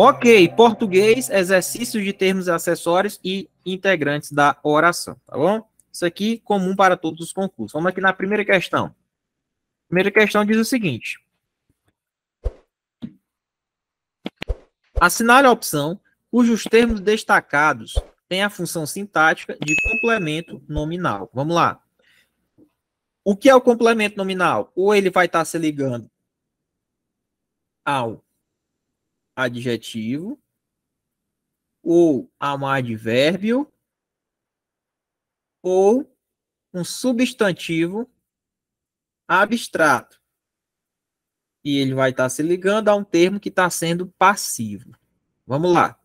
Ok, português, exercícios de termos acessórios e integrantes da oração, tá bom? Isso aqui é comum para todos os concursos. Vamos aqui na primeira questão. Primeira questão diz o seguinte: Assinale a opção cujos termos destacados têm a função sintática de complemento nominal. Vamos lá. O que é o complemento nominal? Ou ele vai estar se ligando ao adjetivo ou a um advérbio ou um substantivo abstrato. E ele vai estar se ligando a um termo que está sendo passivo. Vamos lá.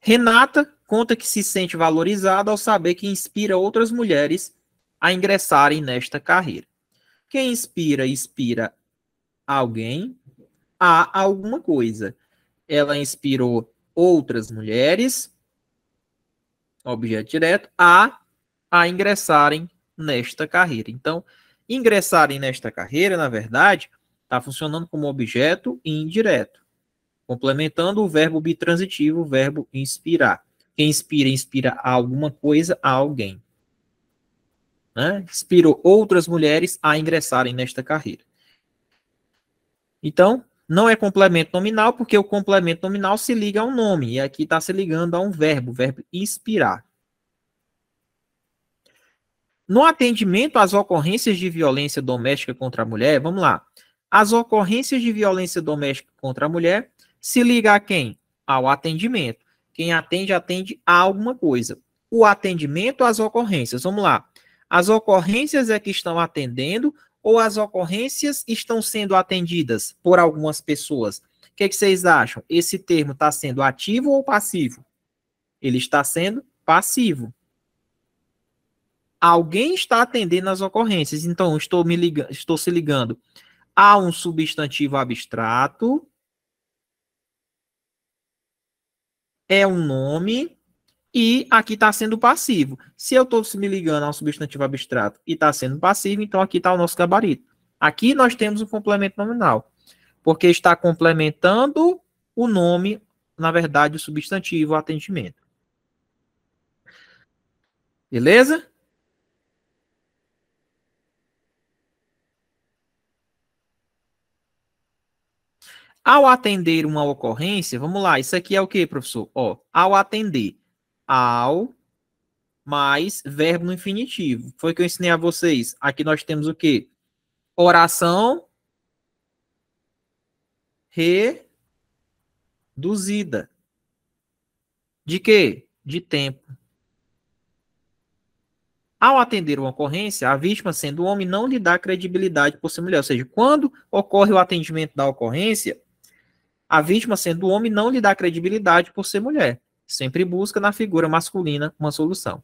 Renata conta que se sente valorizada ao saber que inspira outras mulheres a ingressarem nesta carreira. Quem inspira, inspira alguém, a alguma coisa. Ela inspirou outras mulheres, objeto direto, a, a ingressarem nesta carreira. Então, ingressarem nesta carreira, na verdade, está funcionando como objeto indireto, complementando o verbo bitransitivo, o verbo inspirar. Quem inspira, inspira alguma coisa, a alguém. Né? Inspirou outras mulheres a ingressarem nesta carreira. Então, não é complemento nominal, porque o complemento nominal se liga ao nome, e aqui está se ligando a um verbo, o verbo inspirar. No atendimento às ocorrências de violência doméstica contra a mulher, vamos lá. As ocorrências de violência doméstica contra a mulher se liga a quem? Ao atendimento. Quem atende, atende a alguma coisa. O atendimento às ocorrências, vamos lá. As ocorrências é que estão atendendo ou as ocorrências estão sendo atendidas por algumas pessoas? O que, é que vocês acham? Esse termo está sendo ativo ou passivo? Ele está sendo passivo. Alguém está atendendo as ocorrências. Então, estou, me ligando, estou se ligando a um substantivo abstrato. É um nome e aqui está sendo passivo. Se eu estou me ligando ao substantivo abstrato e está sendo passivo, então aqui está o nosso gabarito. Aqui nós temos um complemento nominal, porque está complementando o nome, na verdade, o substantivo, o atendimento. Beleza? Ao atender uma ocorrência, vamos lá, isso aqui é o que, professor? Ó, ao atender, ao mais verbo no infinitivo. Foi que eu ensinei a vocês. Aqui nós temos o quê? Oração reduzida. De quê? De tempo. Ao atender uma ocorrência, a vítima, sendo homem, não lhe dá credibilidade por ser mulher. Ou seja, quando ocorre o atendimento da ocorrência, a vítima, sendo homem, não lhe dá credibilidade por ser mulher sempre busca na figura masculina uma solução.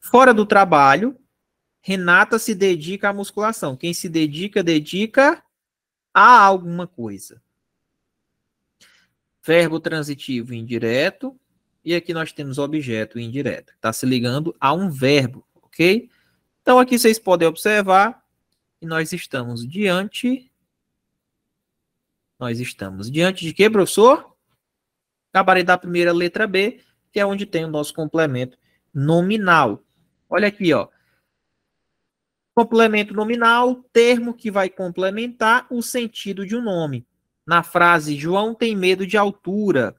Fora do trabalho, Renata se dedica à musculação. Quem se dedica, dedica a alguma coisa. Verbo transitivo indireto. E aqui nós temos objeto indireto. Está se ligando a um verbo, ok? Então aqui vocês podem observar que nós estamos diante. Nós estamos diante de quê, professor? Gabarito da primeira letra B, que é onde tem o nosso complemento nominal. Olha aqui, ó. Complemento nominal, termo que vai complementar o sentido de um nome. Na frase João tem medo de altura.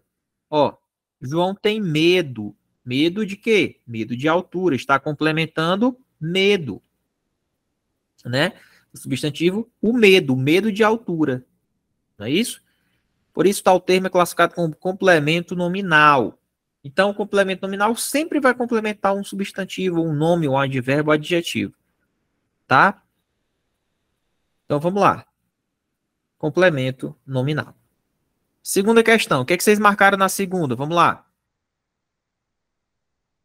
Ó, João tem medo. Medo de quê? Medo de altura. Está complementando medo. Né? O substantivo, o medo, medo de altura. Não é isso? Por isso, tal termo é classificado como complemento nominal. Então, o complemento nominal sempre vai complementar um substantivo, um nome, um advérbio, um adjetivo. Tá? Então, vamos lá. Complemento nominal. Segunda questão. O que, é que vocês marcaram na segunda? Vamos lá.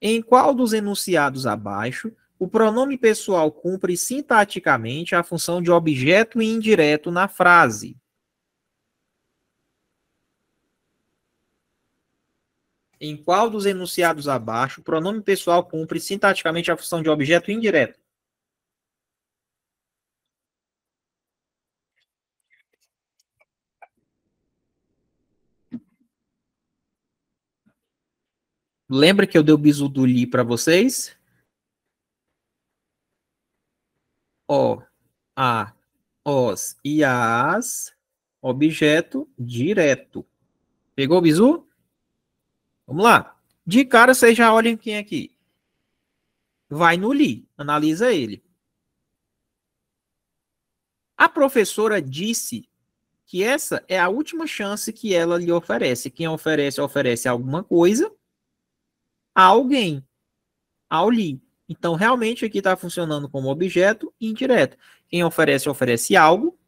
Em qual dos enunciados abaixo o pronome pessoal cumpre sintaticamente a função de objeto indireto na frase? em qual dos enunciados abaixo o pronome pessoal cumpre sintaticamente a função de objeto indireto? Lembra que eu dei o bisu do li para vocês? O, a, os e as, objeto direto. Pegou o bisu? Vamos lá. De cara, vocês já olhem quem é aqui. Vai no Li, analisa ele. A professora disse que essa é a última chance que ela lhe oferece. Quem oferece, oferece alguma coisa a alguém, ao Li. Então, realmente, aqui está funcionando como objeto indireto. Quem oferece, oferece algo.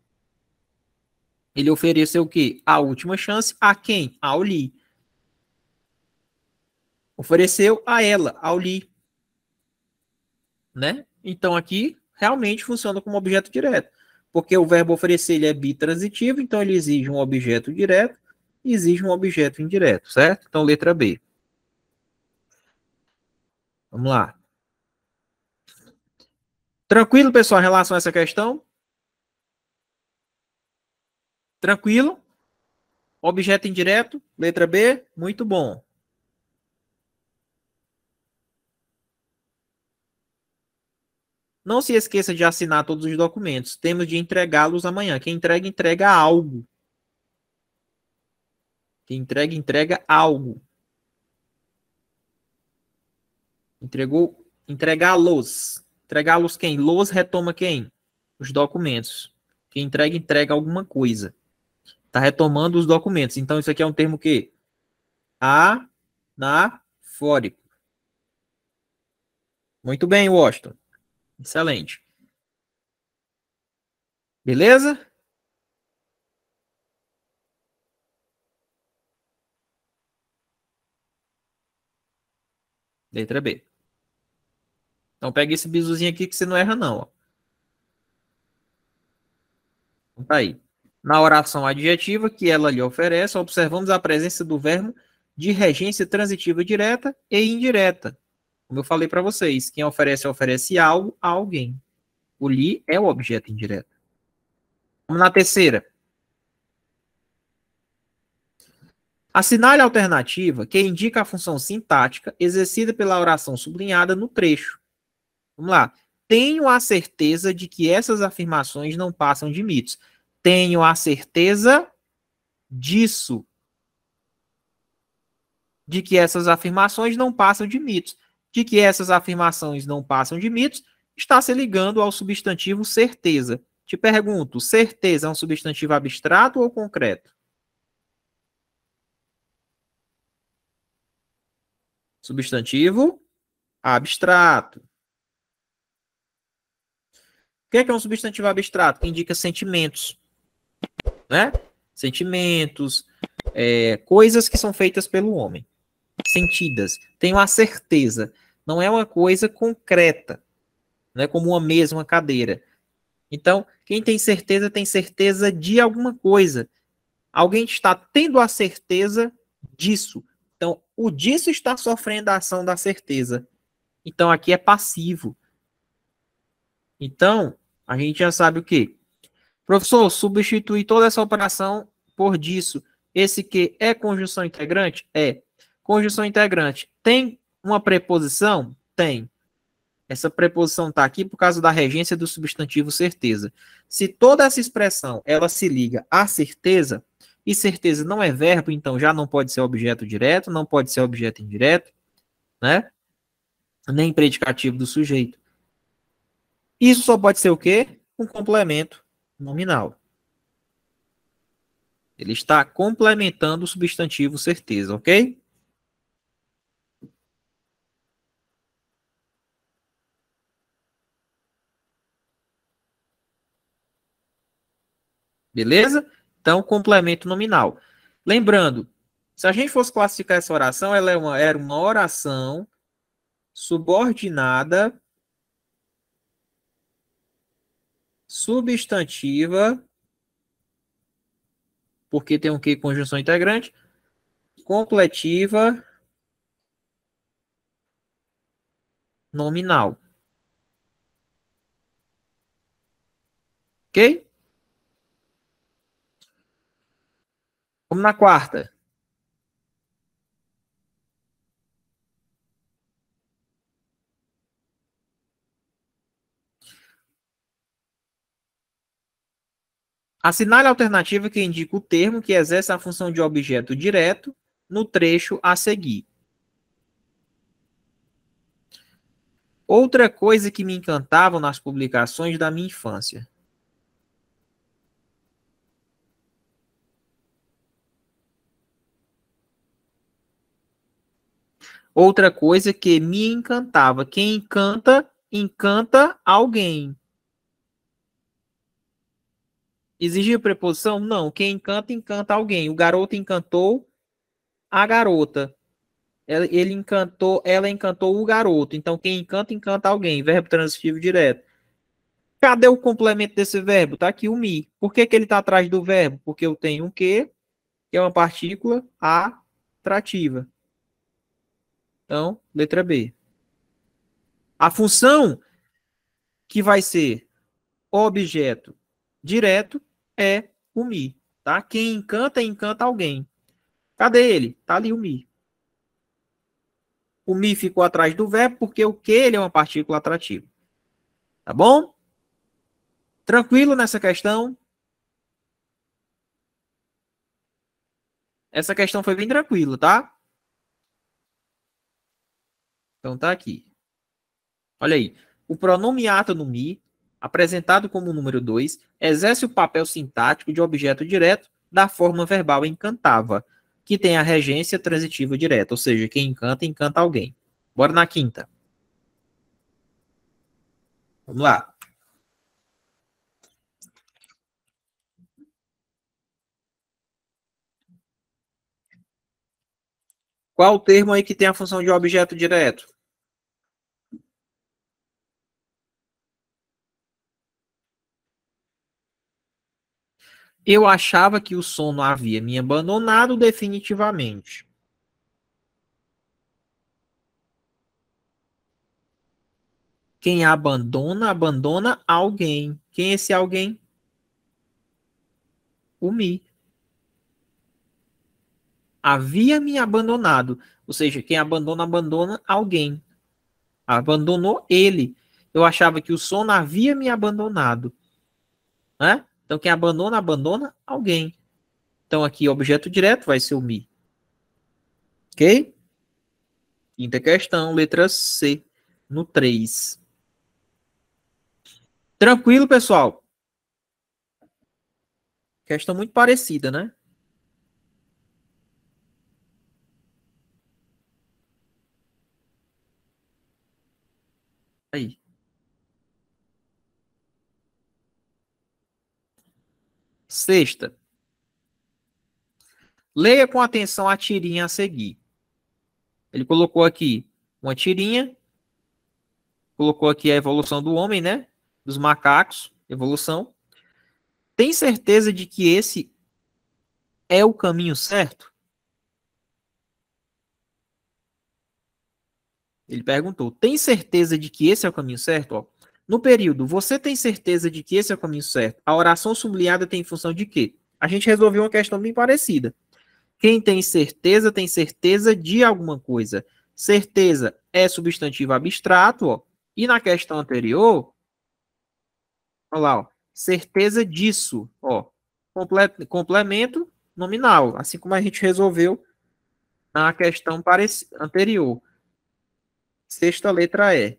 Ele ofereceu o quê? A última chance a quem? Ao Li. Ofereceu a ela, ao Li. Né? Então aqui realmente funciona como objeto direto, porque o verbo oferecer ele é bitransitivo, então ele exige um objeto direto e exige um objeto indireto, certo? Então letra B. Vamos lá. Tranquilo, pessoal, em relação a essa questão? Tranquilo? Objeto indireto, letra B, muito bom. Não se esqueça de assinar todos os documentos. Temos de entregá-los amanhã. Quem entrega, entrega algo. Quem entrega, entrega algo. Entregou, entregá-los. Entregá-los quem? Los retoma quem? Os documentos. Quem entrega, entrega alguma coisa. Está retomando os documentos. Então, isso aqui é um termo que? Anafórico. Muito bem, Washington. Excelente. Beleza? Letra B. Então pega esse bizuzinho aqui que você não erra não. Ó. Então, tá aí. Na oração adjetiva que ela lhe oferece, observamos a presença do verbo de regência transitiva direta e indireta, como eu falei para vocês, quem oferece, oferece algo a alguém. O li é o objeto indireto. Vamos na terceira. Assinale a alternativa que indica a função sintática exercida pela oração sublinhada no trecho. Vamos lá. Tenho a certeza de que essas afirmações não passam de mitos. Tenho a certeza disso. De que essas afirmações não passam de mitos de que essas afirmações não passam de mitos, está se ligando ao substantivo certeza. Te pergunto, certeza é um substantivo abstrato ou concreto? Substantivo abstrato. O que é, que é um substantivo abstrato? Que indica sentimentos. Né? Sentimentos, é, coisas que são feitas pelo homem sentidas. Tenho a certeza. Não é uma coisa concreta. Não é como uma mesa, uma cadeira. Então, quem tem certeza, tem certeza de alguma coisa. Alguém está tendo a certeza disso. Então, o disso está sofrendo a ação da certeza. Então, aqui é passivo. Então, a gente já sabe o que. Professor, substitui toda essa operação por disso. Esse que é conjunção integrante? É. Conjunção integrante. Tem uma preposição? Tem. Essa preposição está aqui por causa da regência do substantivo certeza. Se toda essa expressão ela se liga à certeza, e certeza não é verbo, então já não pode ser objeto direto, não pode ser objeto indireto, né? Nem predicativo do sujeito. Isso só pode ser o quê? Um complemento nominal. Ele está complementando o substantivo certeza, ok? Beleza? Então, complemento nominal. Lembrando, se a gente fosse classificar essa oração, ela é uma, era uma oração subordinada substantiva porque tem um que conjunção integrante completiva nominal. OK? Vamos na quarta. Assinale a alternativa que indica o termo que exerce a função de objeto direto no trecho a seguir. Outra coisa que me encantava nas publicações da minha infância. Outra coisa que me encantava. Quem encanta, encanta alguém. Exigia preposição? Não. Quem encanta, encanta alguém. O garoto encantou a garota. Ele encantou, ela encantou o garoto. Então, quem encanta, encanta alguém. Verbo transitivo direto. Cadê o complemento desse verbo? Está aqui o me. Por que, que ele está atrás do verbo? Porque eu tenho um que, que é uma partícula atrativa. Então, letra B. A função que vai ser objeto direto é o mi, tá? Quem encanta, encanta alguém. Cadê ele? Tá ali o mi. O mi ficou atrás do verbo porque o que ele é uma partícula atrativa. Tá bom? Tranquilo nessa questão? Essa questão foi bem tranquila, tá? Então tá aqui. Olha aí. O pronome ato no mi, apresentado como número 2, exerce o papel sintático de objeto direto da forma verbal encantava, que tem a regência transitiva direta, ou seja, quem encanta, encanta alguém. Bora na quinta. Vamos lá. Qual o termo aí que tem a função de objeto direto? Eu achava que o sono havia me abandonado definitivamente. Quem abandona, abandona alguém. Quem é esse alguém? O Mi havia me abandonado. Ou seja, quem abandona, abandona alguém. Abandonou ele. Eu achava que o sono havia me abandonado. Né? Então, quem abandona, abandona alguém. Então, aqui, objeto direto vai ser o me. Ok? Quinta questão, letra C, no 3. Tranquilo, pessoal? Questão muito parecida, né? aí Sexta. Leia com atenção a tirinha a seguir. Ele colocou aqui uma tirinha, colocou aqui a evolução do homem, né? Dos macacos, evolução. Tem certeza de que esse é o caminho certo? Ele perguntou: tem certeza de que esse é o caminho certo? Ó, no período, você tem certeza de que esse é o caminho certo? A oração sublinhada tem função de quê? A gente resolveu uma questão bem parecida. Quem tem certeza, tem certeza de alguma coisa. Certeza é substantivo abstrato, ó. E na questão anterior, olha lá, ó, certeza disso, ó. Complemento nominal, assim como a gente resolveu na questão anterior. Sexta letra é.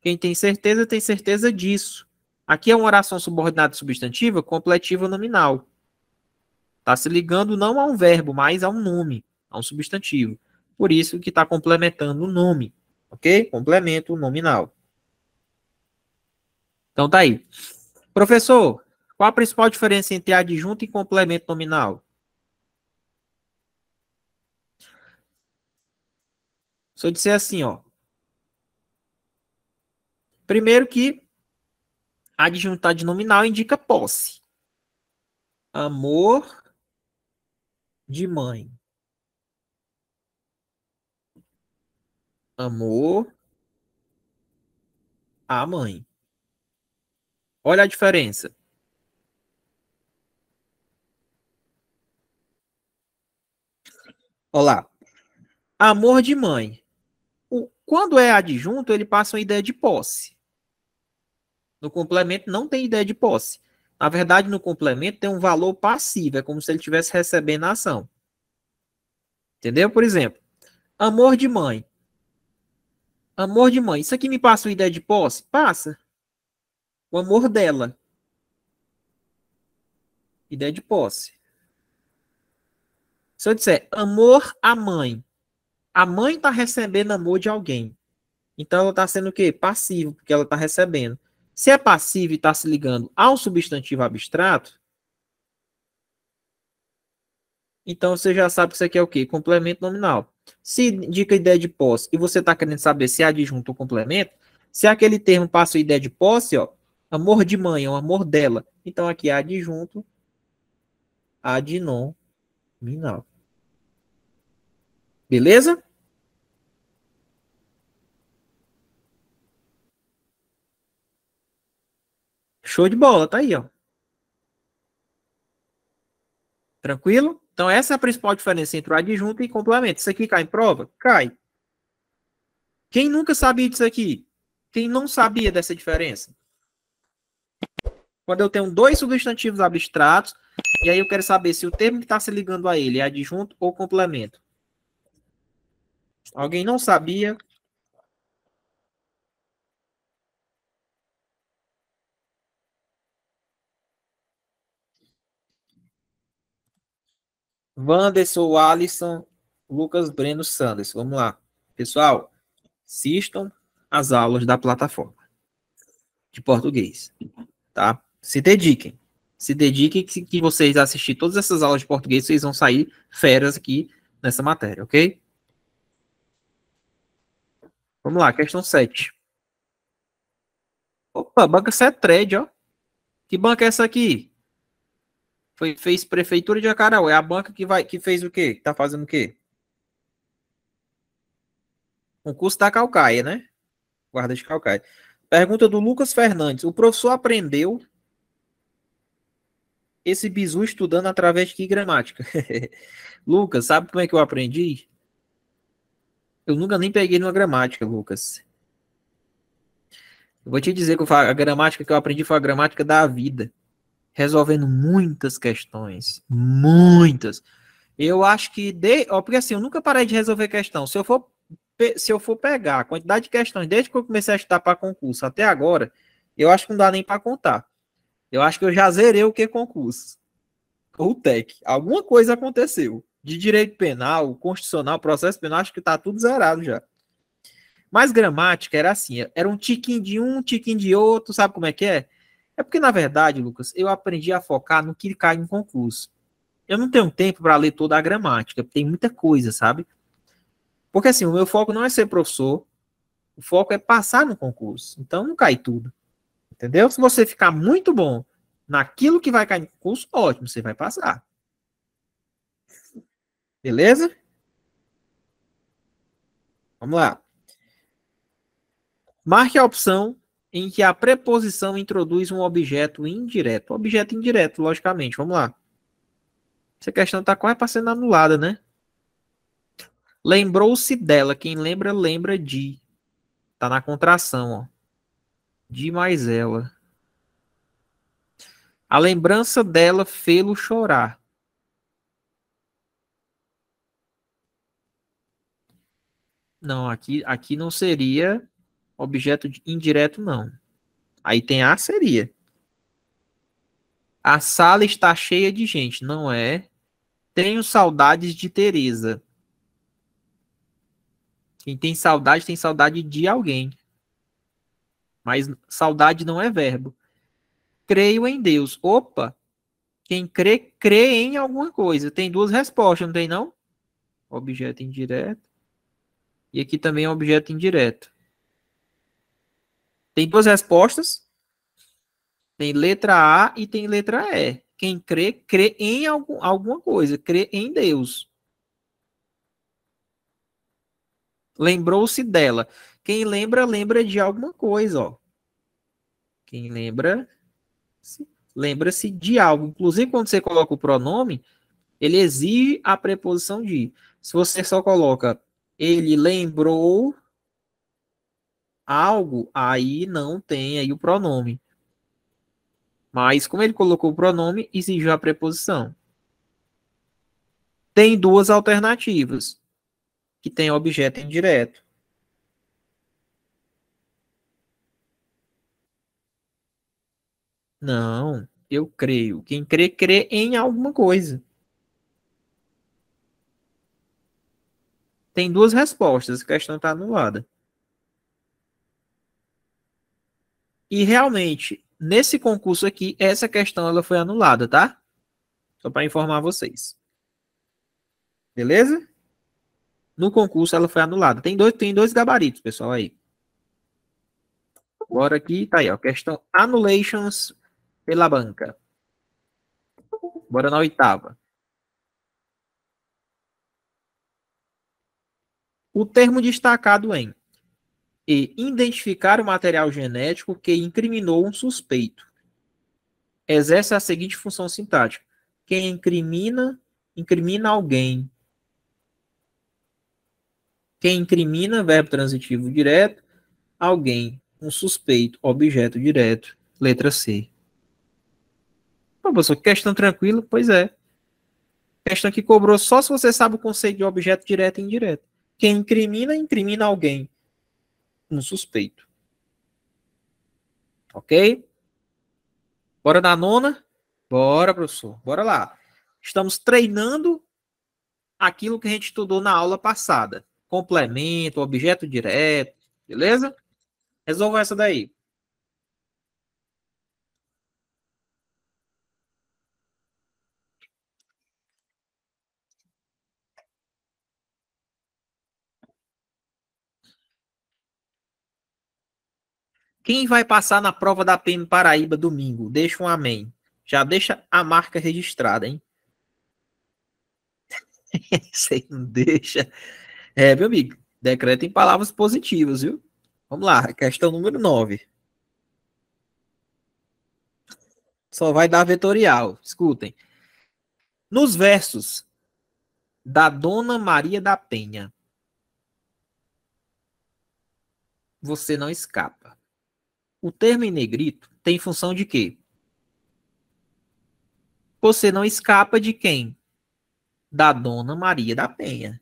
Quem tem certeza, tem certeza disso. Aqui é uma oração subordinada substantiva, completiva nominal. Está se ligando não a um verbo, mas a um nome, a um substantivo. Por isso que está complementando o nome. Ok? Complemento nominal. Então tá aí. Professor, qual a principal diferença entre adjunto e complemento nominal? Se eu disser assim, ó. Primeiro que a de nominal indica posse. Amor de mãe. Amor à mãe. Olha a diferença. Olá. Amor de mãe. Quando é adjunto, ele passa uma ideia de posse. No complemento não tem ideia de posse. Na verdade, no complemento tem um valor passivo, é como se ele estivesse recebendo a ação. Entendeu? Por exemplo, amor de mãe. Amor de mãe. Isso aqui me passa uma ideia de posse? Passa. O amor dela. Ideia de posse. Se eu disser amor à mãe, a mãe está recebendo amor de alguém. Então ela está sendo o quê? Passivo, porque ela está recebendo. Se é passivo e está se ligando ao substantivo abstrato, então você já sabe que isso aqui é o quê? Complemento nominal. Se indica ideia de posse e você está querendo saber se é adjunto ou complemento, se aquele termo passa a ideia de posse, ó, amor de mãe, é o amor dela. Então aqui é adjunto adnominal. Beleza? Show de bola, tá aí, ó. Tranquilo? Então, essa é a principal diferença entre o adjunto e complemento. Isso aqui cai em prova? Cai. Quem nunca sabia disso aqui? Quem não sabia dessa diferença? Quando eu tenho dois substantivos abstratos, e aí eu quero saber se o termo que está se ligando a ele é adjunto ou complemento. Alguém não sabia, Wanderson, Alisson, Lucas, Breno, Sanders. Vamos lá. Pessoal, assistam as aulas da plataforma de português, tá? Se dediquem. Se dediquem que, que vocês assistir todas essas aulas de português, vocês vão sair feras aqui nessa matéria, ok? Vamos lá, questão 7. Opa, banca 7 trade, ó. Que banca é essa aqui? Foi, fez Prefeitura de Jacarau. É a banca que vai que fez o quê? Que tá fazendo o quê? Concurso da Calcaia, né? Guarda de Calcaia. Pergunta do Lucas Fernandes. O professor aprendeu esse bizu estudando através de que gramática? Lucas, sabe como é que eu aprendi? Eu nunca nem peguei numa gramática, Lucas. Eu vou te dizer que a gramática que eu aprendi foi a gramática da vida resolvendo muitas questões, muitas. Eu acho que de, ó, porque assim, eu nunca parei de resolver questão. Se eu for se eu for pegar a quantidade de questões desde que eu comecei a estudar para concurso até agora, eu acho que não dá nem para contar. Eu acho que eu já zerei o que concurso. Ou TEC. Alguma coisa aconteceu. De direito penal, constitucional, processo penal, acho que está tudo zerado já. Mas gramática era assim, era um tiquinho de um, um tiquinho de outro, sabe como é que é? É porque, na verdade, Lucas, eu aprendi a focar no que cai em concurso. Eu não tenho tempo para ler toda a gramática, tem muita coisa, sabe? Porque assim, o meu foco não é ser professor, o foco é passar no concurso. Então não cai tudo. Entendeu? Se você ficar muito bom naquilo que vai cair no concurso, ótimo, você vai passar. Beleza? Vamos lá. Marque a opção em que a preposição introduz um objeto indireto. Objeto indireto, logicamente. Vamos lá. Essa questão está quase para sendo anulada, né? Lembrou-se dela. Quem lembra, lembra de. Está na contração, ó. De mais ela. A lembrança dela fê-lo chorar. Não, aqui, aqui não seria Objeto indireto, não. Aí tem a seria. A sala está cheia de gente, não é? Tenho saudades de Teresa. Quem tem saudade tem saudade de alguém. Mas saudade não é verbo. Creio em Deus. Opa. Quem crê crê em alguma coisa. Tem duas respostas, não tem não? Objeto indireto. E aqui também é objeto indireto. Tem duas respostas. Tem letra A e tem letra E. Quem crê, crê em algum, alguma coisa, crê em Deus. Lembrou-se dela. Quem lembra, lembra de alguma coisa, ó. Quem lembra, lembra-se de algo. Inclusive, quando você coloca o pronome, ele exige a preposição de. Se você só coloca ele lembrou algo, aí não tem aí o pronome. Mas como ele colocou o pronome, exigiu a preposição. Tem duas alternativas que tem objeto indireto. Não, eu creio. Quem crê, crê em alguma coisa. Tem duas respostas, a questão está anulada. E realmente, nesse concurso aqui, essa questão ela foi anulada, tá? Só para informar vocês. Beleza? No concurso ela foi anulada. Tem dois, tem dois gabaritos, pessoal, aí. Agora aqui, tá aí, ó. Questão Annulations pela banca. Bora na oitava. O termo destacado em e identificar o material genético que incriminou um suspeito. Exerce a seguinte função sintática: quem incrimina, incrimina alguém. Quem incrimina, verbo transitivo direto, alguém, um suspeito, objeto direto, letra C. professor, questão tranquila? Pois é. Questão que cobrou só se você sabe o conceito de objeto direto e indireto. Quem incrimina, incrimina alguém no suspeito. Ok? Bora na nona? Bora, professor. Bora lá. Estamos treinando aquilo que a gente estudou na aula passada. Complemento, objeto direto, beleza? Resolva essa daí. Quem vai passar na prova da PM Paraíba domingo? Deixa um amém. Já deixa a marca registrada, hein? Isso aí não deixa. É, meu amigo, decreta em palavras positivas, viu? Vamos lá, questão número 9. Só vai dar vetorial, escutem. Nos versos da Dona Maria da Penha, você não escapa. O termo em negrito tem função de quê? Você não escapa de quem? Da Dona Maria da Penha.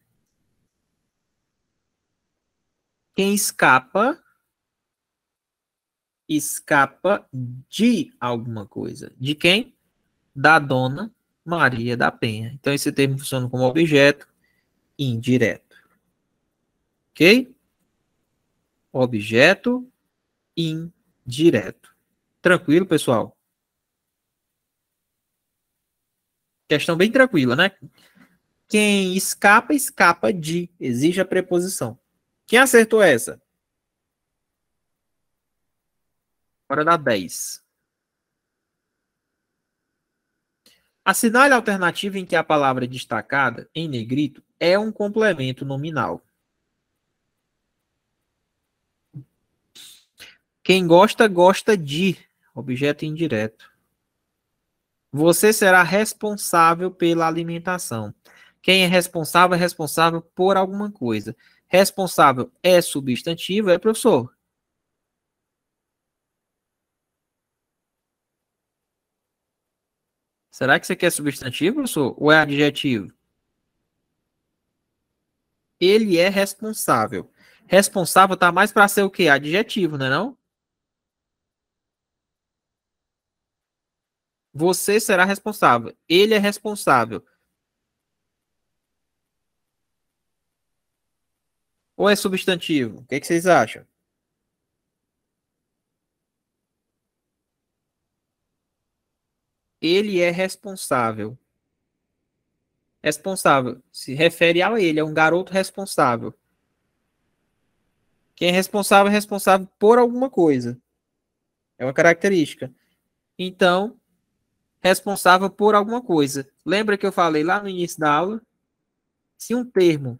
Quem escapa escapa de alguma coisa. De quem? Da dona Maria da Penha. Então, esse termo funciona como objeto indireto. Ok? Objeto indireto direto. Tranquilo, pessoal? Questão bem tranquila, né? Quem escapa, escapa de. Exige a preposição. Quem acertou essa? Agora da 10. Assinale a alternativa em que a palavra destacada, em negrito, é um complemento nominal. Quem gosta, gosta de. Objeto indireto. Você será responsável pela alimentação. Quem é responsável é responsável por alguma coisa. Responsável é substantivo, é professor? Será que você quer substantivo, professor? Ou é adjetivo? Ele é responsável. Responsável está mais para ser o quê? Adjetivo, não é não? Você será responsável. Ele é responsável. Ou é substantivo? O que, é que vocês acham? Ele é responsável. Responsável se refere a ele, é um garoto responsável. Quem é responsável é responsável por alguma coisa. É uma característica. Então, responsável por alguma coisa. Lembra que eu falei lá no início da aula? Se um termo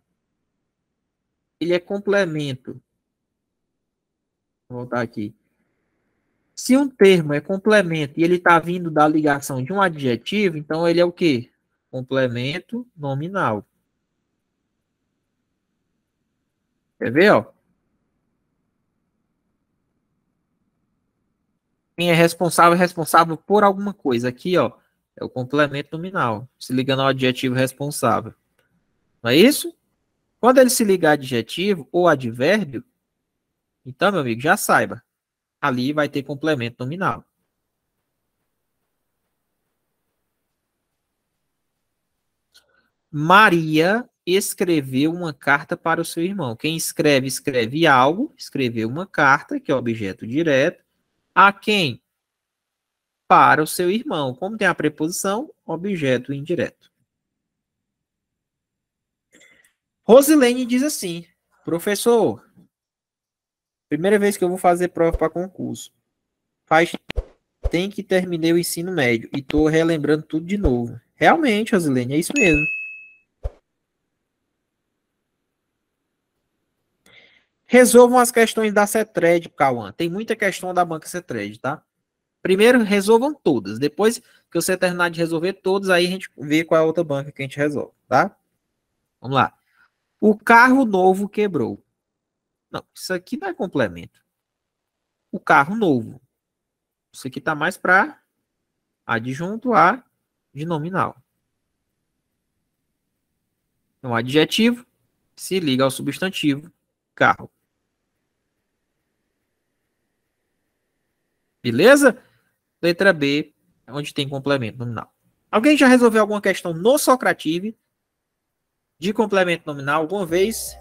ele é complemento, vou voltar aqui. Se um termo é complemento e ele está vindo da ligação de um adjetivo, então ele é o quê? Complemento nominal. Quer ver, ó? Quem é responsável é responsável por alguma coisa. Aqui, ó, é o complemento nominal, se ligando ao adjetivo responsável. Não é isso? Quando ele se ligar a adjetivo ou advérbio, então, meu amigo, já saiba. Ali vai ter complemento nominal. Maria escreveu uma carta para o seu irmão. Quem escreve, escreve algo, escreveu uma carta, que é objeto direto. A quem? Para o seu irmão. Como tem a preposição, objeto indireto. Rosilene diz assim: professor, primeira vez que eu vou fazer prova para concurso. Faz tem que terminei o ensino médio e estou relembrando tudo de novo. Realmente, Rosilene, é isso mesmo. Resolvam as questões da CETRED, Cauã. Tem muita questão da banca CETRED, tá? Primeiro, resolvam todas. Depois que você terminar de resolver todas, aí a gente vê qual é a outra banca que a gente resolve, tá? Vamos lá. O carro novo quebrou. Não, isso aqui não é complemento. O carro novo. Isso aqui tá mais para adjunto a de nominal. É um adjetivo se liga ao substantivo carro. Beleza? Letra B, onde tem complemento nominal. Alguém já resolveu alguma questão no Socrative de complemento nominal alguma vez?